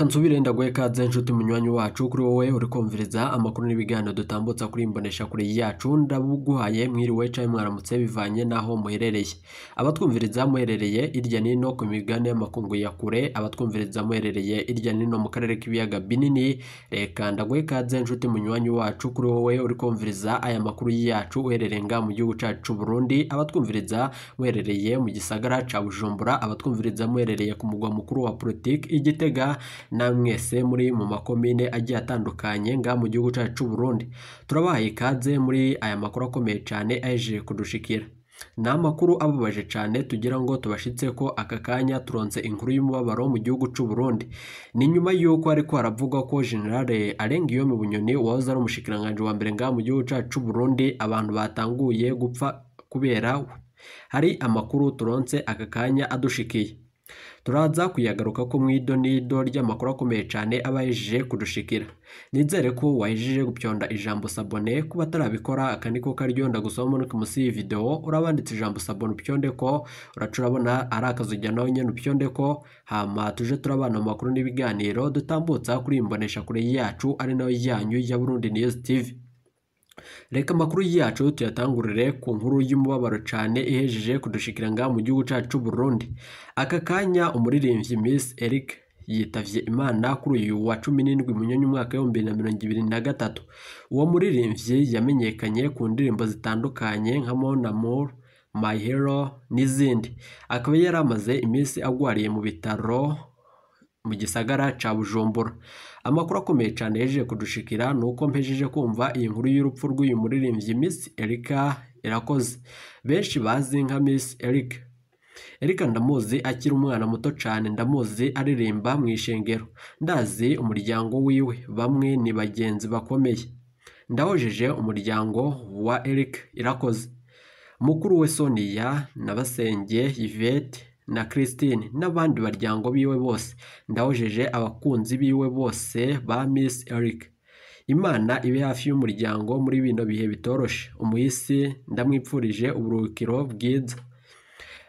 reka nsubire ndaguhekaze inshuti munywanyi wacu kuri wowe uri kumviriza amakuru n'ibiganiro dutambutsa kuri imbonesha kure yacu ndabuguhaye mwiriwe cyangwa mwaramutse bivanye n'aho muherereye abatwumviriza muherereye hirya n'ino ku migani y'amakungu ya kure abatwumviriza muherereye hirya n'ino mu karere k'ibiyaga binini reka ndaguhekaze inshuti munywanyi wacu kuri wowe uri kumviriza aya makuru yacu uherereye mu gihugu cyacu Burundi abatwumviriza muherereye mu gisagara cya Bujumbura abatwumviriza muherereye ku mugwa mukuru wa politiki igitega na mwese muri mu makomine agiye atandukanye nga mu gihugu cyacu cy'u Burundi turabahaye ikaze muri aya makuru akomeye cyane aje kudushikira ni amakuru ababaje cyane tugira ngo tubashitse ko aka kanya turonze inkuru y'umubabaro mu gihugu cy'u Burundi ni nyuma y'uko ariko haravugwa ko generale arenga iyo mu bunyoni wahoze ari umushikiranganji wa mbere nga mu gihugu cyacu cy'u Burundi abantu batanguye gupfa kubera hari amakuru turonse aka kanya adushikiye turaza kuyagaruka ko mu idonido ry'amakuru akomeye cyane aba yejeje kudushikira nizere ko wayejeje gupyonda ijambo sabone kuba atarabikora aka niko karyo ndagusoma no munsi y'iyi videwo urabanditse ijambo sabone upyonde ko uracurabona urabona ari akazu jyanaho nyine upyonde ko hama tuje turabana mu makuru n'ibiganiro dutambutsa kuri imbonesha kure yacu ari nayo yanyu ya Burundi News TV reka amakuru yacu tuyatangurire ku nkuru y'umubabaro cyane ihejeje kudushikiranga mu gihugu cyacu Burundi aka kanya umuririmbyi Miss Eric yitabye imana kuri uyu wa cumi n'indwi munyoni mwaka w'ibihumbi na mirongo ibiri na gatatu uwo muririmbyi yamenyekanye ku ndirimbo zitandukanye nka Mon My Hero n'izindi akaba yari amaze iminsi agwariye mu bitaro mu gisagara cya bujumbura amakuru akomeye cyane yejeje kudushikira ni uko mpejeje kumva iyi nkuru y'urupfu rw'uyu muririmbyi miss erika irakoze benshi bazi nka miss erika erika ndamuzi akiri umwana muto cyane ndamuzi aririmba mu ishengero ndazi umuryango wiwe bamwe ni bagenzi bakomeye ndahojeje umuryango wa erika irakoze mukuru we soniya na basenge yvette na Christine n'abandi baryango biwe bose ndahojeje abakunzi biwe bose ba Miss Eric imana ibe hafi y'umuryango muri bino bihe bitoroshe umuhisi ndamwipfurije uburuhukiro bwiza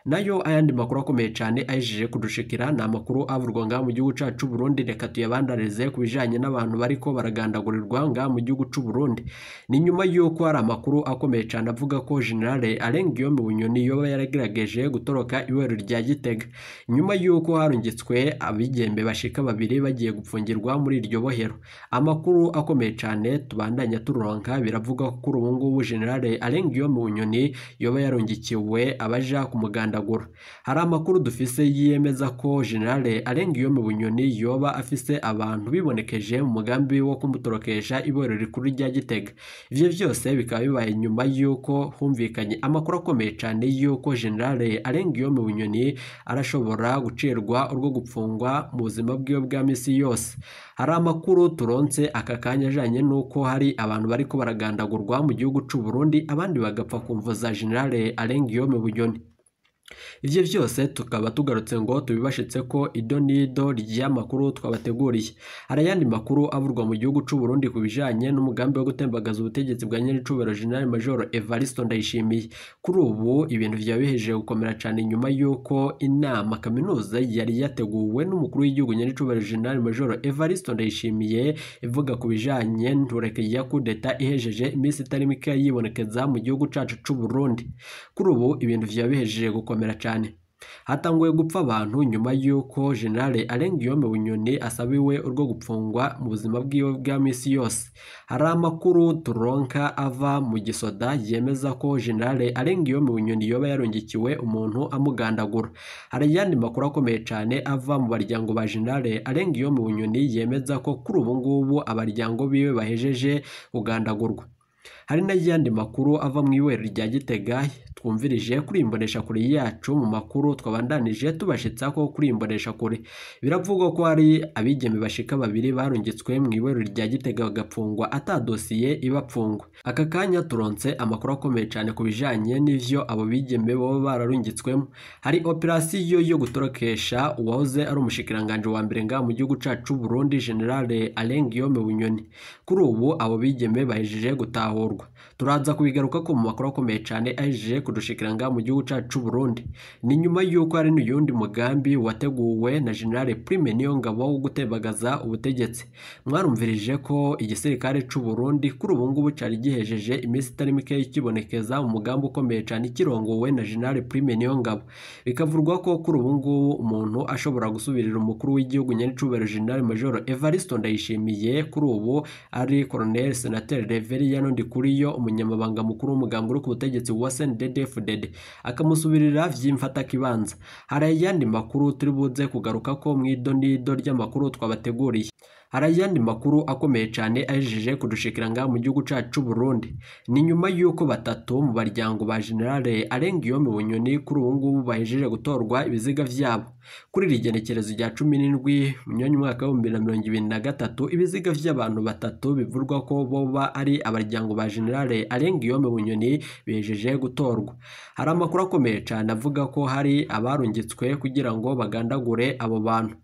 nayo ayandi makuru akomeye cyane ayijije kudushikira ni amakuru avurwa ngaha mu gihugu cyacu Burundi reka tuyabandarize ku bijyanye n'abantu bariko baragandagurirwa ngaha mu gihugu cy'u Burundi ni nyuma y'uko hari amakuru akomeye cyane avuga ko generale Alain Guillaume Bunyoni yoba yaragerageje gutoroka iweru rya Gitega nyuma y'uko harungitswe abigembe bashika babiri bagiye gupfungirwa muri iryo bohero amakuru akomeye cyane tubandanya turonka biravuga ko kuri ubu ngubu General Alain Guillaume Bunyoni yoba yarungikiwe abaja kumuganda kudandagura hari amakuru dufise yiyemeza ko generale arengiyo mu bunyoni yoba afise abantu bibonekeje mu mugambi wo kumutorokesha iborero rikuru rya gitega ivyo byose bikaba bibaye nyuma y'uko humvikanye amakuru akomeye cyane y'uko generale arengiyome bunyoni arashobora gucirwa urwo gupfungwa mu buzima bwiwe bwa misi yose hari amakuru turonse aka kanya ajanye n'uko hari abantu bari baragandagurwa mu gihugu cyu Burundi abandi bagapfa ku mvo za generale arengiyome bunyoni ibyo byose tukaba tugarutse ngo tubibashitse ko ido n'ido ry'amakuru twabateguriye hari ayandi makuru avurwa mu gihugu cy'u Burundi ku bijyanye n'umugambi wo gutembagaza ubutegetsi bwa nyiricubero General Major Evaristo Ndayishimiye kuri ubu ibintu byaba gukomera cyane nyuma y'uko inama kaminuza yari yateguwe n'umukuru w'igihugu nyiricubero General Major Evaristo Ndayishimiye ivuga ku bijyanye ntureke ya kudeta ihejeje iminsi itari mike yibonekeza mu gihugu cyacu cy'u Burundi kuri ubu ibintu byaba bihejeje gukomera bigaragara cyane hatanguye gupfa abantu nyuma y'uko generale arenga Guillaume bunyoni asabiwe urwo gupfungwa mu buzima bwiwe bwa minsi yose hari amakuru turonka ava mu gisoda yemeza ko generale arenga Guillaume bunyoni yoba yarungikiwe umuntu amugandagura hari ayandi makuru akomeye cyane ava mu baryango ba generale arenga Guillaume bunyoni yemeza ko kuri ubu ngubu abaryango biwe bahejeje kugandagurwa hari n'ayandi makuru ava mu ihuriro rya gitega twumvirije kuri imboneshakure yacu mu makuru twabandanije tubashyitsa ko kuri imboneshakure biravugwa ko hari abigeme bashika babiri barungitswe mu ihuriro rya gitega bagapfungwa atadosiye dosiye ibapfungwa aka kanya turonse amakuru akomeye cyane ku bijanye n'ivyo abo bigeme baba bararungitswemo hari operasiyo yo gutorokesha uwahoze ari umushikiranganje wa mbere ngaha mu gihugu cacu Burundi General Alain Guillaume Bunyoni kuri ubu abo bigeme bahejeje gutahurwa bikorwa turaza kubigaruka ko mu makuru akomeye cyane ahejeje kudushikira mu gihugu cyacu cy'u Burundi ni nyuma y'uko hari n'uyundi mugambi wateguwe na General Prime Niyongabo wo gutebagaza ubutegetsi mwarumvirije ko igisirikare cy'u Burundi kuri ubu ngubu cyari gihejeje iminsi itari mike kibonekeza umugambi ukomeye cyane kirongowe na General Prime Niyongabo bikavurwa ko kuri ubu ngubu umuntu ashobora gusubirira umukuru w'igihugu nyanicubero General Major Evaristo Ndayishimiye kuri ubu ari Colonel Senateri Reverien Ndikuru kuri umunyamabanga mukuru w'umuganga uri ku butegetsi wa snddfdd akamusubirira by'imfata kibanza hari ayandi makuru turi buze kugaruka ko mu idonido ry'amakuru twabateguriye hari ayandi makuru akomeye cyane ajejeje kudushikiranga mu gihugu cyacu cy'u Burundi ni nyuma y'uko batatu mu baryango ba Generale Arenga Iyo Bunyoni kuri ubu ngubu bahejeje gutorwa ibiziga byabo kuri iri genekerezo rya cumi n'indwi mu myanya umwaka w'ibihumbi na mirongo ibiri na gatatu ibiziga by'abantu batatu bivurwa ko boba ari abaryango ba Generale Arenga Iyo Bunyoni bihejeje gutorwa hari amakuru akomeye cyane avuga ko hari abarungitswe kugira ngo bagandagure abo bantu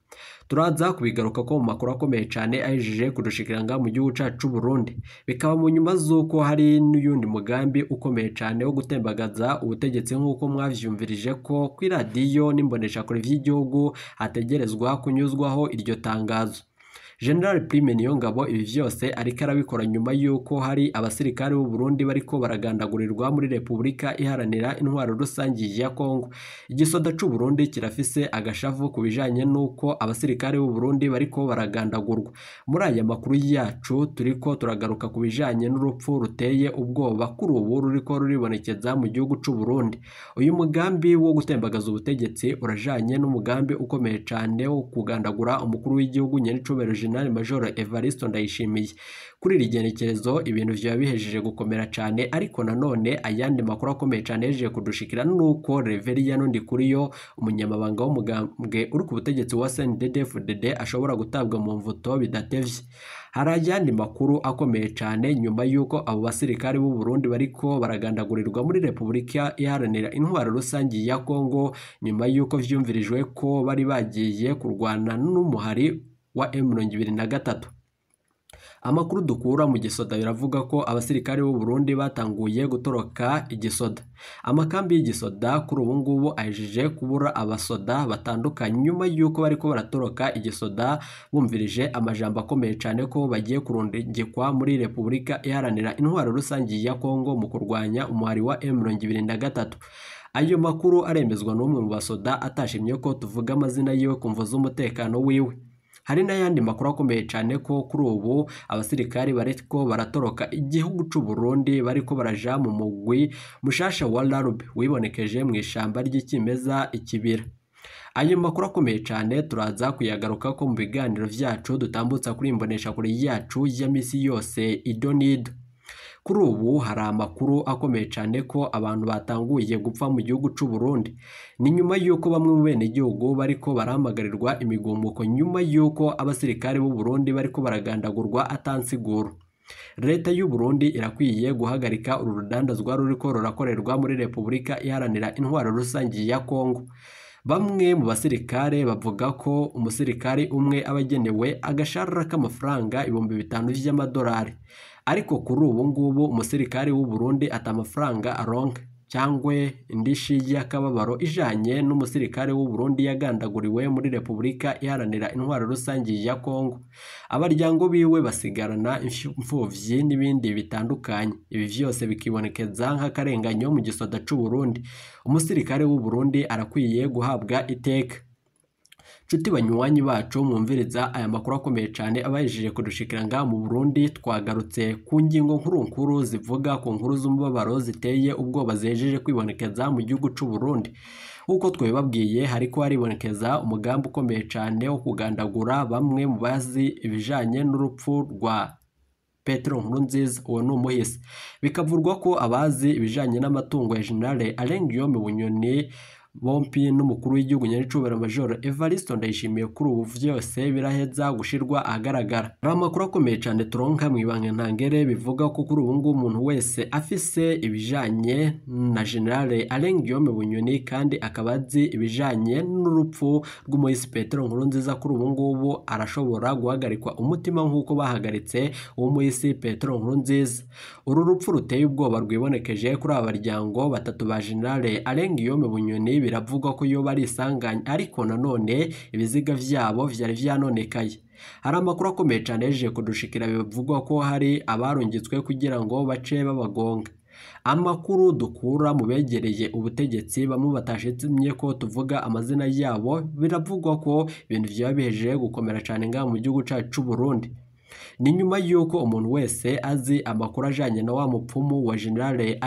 turaza kubigaruka ko mu makuru akomeye cyane ahejeje kudushikiranga mu gihugu cyacu cy'u Burundi bikaba mu nyuma z'uko hari n'uyundi mugambi ukomeye cyane wo gutembagaza ubutegetsi nk'uko mwavyumvirije ko kuri radiyo n'imboneshakure vy'igihugu hategerezwa kunyuzwaho iryo tangazo General Prime Niyongabo ibi byose ariko arabikora nyuma y'uko hari abasirikare b'u Burundi bariko baragandagurirwa muri Repubulika iharanira intwaro rusange ya Kongo igisoda c'u Burundi kirafise agashavu ku bijanye n'uko abasirikare b'u Burundi bariko baragandagurwa muri aya makuru yacu turiko turagaruka ku bijanye n'urupfu ruteye ubwoba kuri ubu ruriko ruribonekeza mu gihugu cy’u Burundi uyu mugambi wo gutembagaza ubutegetsi urajanye n'umugambi ukomeye cyane wo kugandagura umukuru w'igihugu nyene Jenerali Majoro Evariste Ndayishimiye kuri iri genekerezo ibintu byaba bihejeje gukomera cyane ariko nanone ayandi makuru akomeye cyane yejeje kudushikira nuko Reveriya yo umunyamabanga w'umugambwe uri ku butegetsi wa cndd ashobora gutabwa mu mvuto bidatevye hari ayandi makuru akomeye cyane nyuma y'uko abo basirikare b'u Burundi bariko baragandagurirwa muri Repubulika iharanira intwaro rusange ya Kongo nyuma y'uko vyumvirijwe ko bari bagiye kurwana n'umuhari wa emu mirongo na gatatu amakuru dukura mu gisoda biravuga ko abasirikare b'u Burundi batanguye gutoroka igisoda amakambi y'igisoda kuri ubu ngubu ajije kubura abasoda batandukanye nyuma y'uko bari ko baratoroka igisoda bumvirije amajambo akomeye cyane ko bagiye kurundegekwa muri repubulika iharanira intwaro rusange ya kongo mu kurwanya umuhari wa emu mirongo gatatu ayo makuru aremezwa n'umwe mu basoda atashimye ko tuvuga amazina yiwe ku z'umutekano wiwe hari n'ayandi makuru akomeye cyane ko kuri ubu abasirikari bariko baratoroka igihugu cy'u Burundi bariko baraja mu mugwi mushasha wa Larube wibonekeje mu ishyamba ry'ikimeza ikibira ayo makuru akomeye cyane turaza kuyagaruka ko mu biganiro byacu dutambutsa kuri imbonesha kure yacu ya misi yose idonido kuri ubu hari amakuru akomeye cyane ko abantu batanguye gupfa mu gihugu cy'u Burundi ni nyuma y'uko bamwe mu benegihugu bariko barahamagarirwa imigomboko nyuma y'uko abasirikare b'u Burundi bariko baragandagurwa atansiguro leta y'u Burundi irakwiye guhagarika uru rudandazwa ruriko rurakorerwa muri repubulika iharanira intwaro rusange ya kongo bamwe mu basirikare bavuga ko umusirikare umwe aba agenewe agashahara k'amafaranga ibihumbi bitanu by'amadolari ariko kuri ubu ngubu umusirikare w'u Burundi ata amafaranga aronka cyangwa indishi y'akababaro ijanye n'umusirikare w'u Burundi yagandaguriwe muri Repubulika iharanira intwaro rusange ya Kongo abaryango biwe basigarana imfuvyi n'ibindi bitandukanye ibi vyose bikibonekeza nk'akarenganyo mu gisoda cy’u Burundi umusirikare w'u Burundi arakwiye guhabwa iteka nshuti banywanyi bacu mwumviriza aya makuru akomeye cyane abahejeje kudushikira ngaha mu burundi twagarutse ku ngingo nkuru nkuru zivuga ku nkuru z'umubabaro ziteye ubwoba zihejeje kwibonekeza mu gihugu cy'u Burundi nk'uko twabibabwiye hari ko haribonekeza umugambi ukomeye cyane wo kugandagura bamwe mu bazi ibijyanye n'urupfu rwa Petro Nkurunziza uwo ni umuhisi bikavurwa ko abazi ibijyanye n'amatungo ya General Alain Guillaume Bunyoni bombi n'umukuru w'igihugu nyaricubera majoro Evariste Ndayishimiye kuri ubu byose biraheza gushyirwa ahagaragara hari amakuru akomeye cyane turonka mu ibanga ntangere bivuga ko kuri ubu ngubu umuntu wese afise ibijanye na generale Alain Guillaume Bunyoni kandi akaba azi ibijanye n'urupfu rw'umuhisi Petero Nkurunziza kuri ubu ngubu arashobora guhagarikwa umutima nk'uko bahagaritse uwo muhisi Nkuru nziza uru rupfu ruteye ubwoba rwibonekeje kuri aba baryango batatu ba generale Alain Guillaume Bunyoni biravugwa ko iyo ari isanganya ariko nanone ibiziga byabo byari byanonekaye hari amakuru akomeye cyane yaje kudushikira bivugwa ko hari abarungitswe kugira ngo bace babagonga amakuru dukura mu begereye ubutegetsi bamwe batashimye ko tuvuga amazina yabo biravugwa ko ibintu byaba bihejeje gukomera cyane ngaha mu gihugu cyacu cy'u Burundi ni nyuma y'uko umuntu wese azi amakuru ajyanye na wa mupfumu wa generale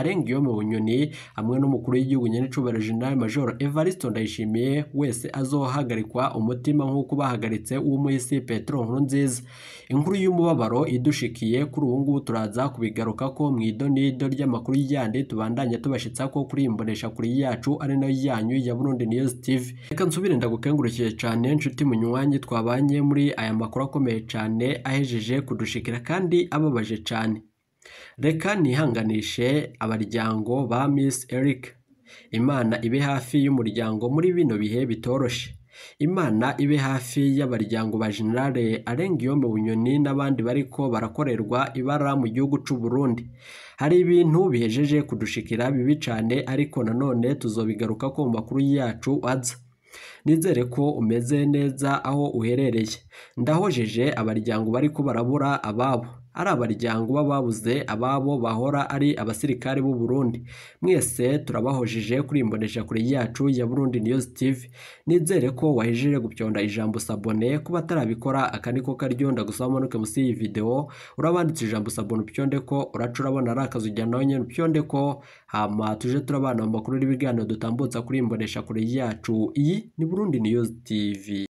mu Bunyoni hamwe n'umukuru w'igihugu nyenicubahiro generale major Evariste Ndayishimiye wese azohagarikwa umutima nk'uko bahagaritse uw'umuhisi Petero Nkurunziza inkuru y'umubabaro idushikiye kuri ubu ngubu turaza kubigaruka ko mu idonido ry'amakuru yandi tubandanya tubashitsa ko kuri imbonesha kuri yacu ari nayo yanyu ya Burundi News TV reka nsubire ndagukengurukije cyane nshuti munywanyi twabanye muri aya makuru akomeye cyane aheje bagejeje kudushikira kandi ababaje cyane reka nihanganishe abaryango ba Miss Eric Imana ibe hafi y'umuryango muri bino bihe bitoroshye Imana ibe hafi y'abaryango ba Generale Alengiyombe Bunyoni n'abandi bariko barakorerwa ibara mu gihugu cy’u Burundi hari ibintu bihejeje kudushikira bibi cyane ariko nanone tuzobigaruka ko mu makuru yacu aza nizere ko umeze neza aho uherereye ndahojeje abaryango bari ko barabura ababo ari abaryango b'ababuze ababo bahora ari abasirikare b'u Burundi mwese turabahojije kuri imbonesha yacu ya Burundi News TV nizere ko wahejeje gupyonda ijambo sabone kuba atarabikora aka niko karyo ndagusaba umanuke munsi y'iyi video urabanditse ijambo sabone upyonde ko uraca urabona ari akazi ujyana nawe nyine upyonde ko hama tuje turabana mu makuru n'ibiganiro dutambutsa kuri imbonesha yacu iyi ni Burundi News TV